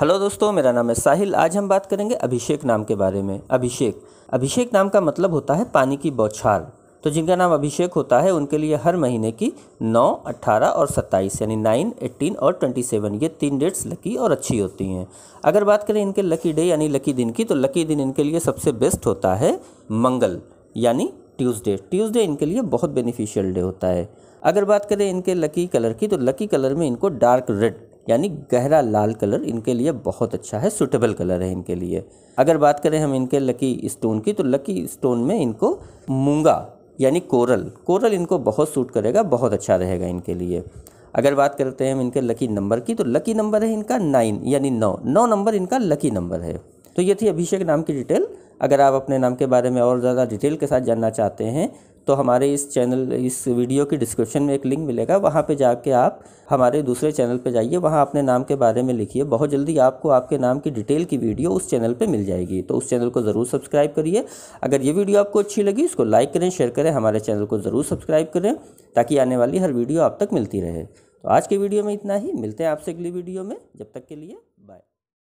hello दोस्तों मेरा नाम है साहिल आज हम बात करेंगे अभिषेक नाम के बारे में अभिषेक अभिषेक नाम का मतलब होता है पानी की बौछार तो जिनका नाम अभिषेक होता है उनके लिए हर महीने की 9, 18 और 27 यानी 9, 18 और 27 ये तीन डेट्स लकी और अच्छी होती हैं अगर बात करें इनके लकी डे यानी लकी दिन की तो लकी दिन इनके लिए सबसे बेस्ट होता है मंगल यानी ट्यूसडे ट्यूसडे इनके लिए बहुत बेनिफिशियल डे होता है अगर बात करें इनके लकी कलर की तो लकी कलर में इनको डार्क रेड यानी गहरा लाल कलर इनके लिए बहुत अच्छा है सुटेबल कलर है इनके लिए अगर बात करें हम इनके लकी स्टोन की तो लकी स्टोन में इनको मूंगा यानी कोरल कोरल इनको बहुत सूट करेगा बहुत अच्छा रहेगा इनके लिए अगर बात करते हैं हम इनके लकी नंबर की तो लकी नंबर है इनका नाइन यानी नौ नौ नंबर इनका लकी नंबर है तो ये थी अभिषेक नाम की डिटेल अगर आप अपने नाम के बारे में और ज़्यादा डिटेल के साथ जानना चाहते हैं तो हमारे इस चैनल इस वीडियो की डिस्क्रिप्शन में एक लिंक मिलेगा वहाँ पे जाके आप हमारे दूसरे चैनल पे जाइए वहाँ अपने नाम के बारे में लिखिए बहुत जल्दी आपको आपके नाम की डिटेल की वीडियो उस चैनल पे मिल जाएगी तो उस चैनल को ज़रूर सब्सक्राइब करिए अगर ये वीडियो आपको अच्छी लगी इसको लाइक करें शेयर करें हमारे चैनल को ज़रूर सब्सक्राइब करें ताकि आने वाली हर वीडियो आप तक मिलती रहे तो आज के वीडियो में इतना ही मिलते हैं आपसे अगली वीडियो में जब तक के लिए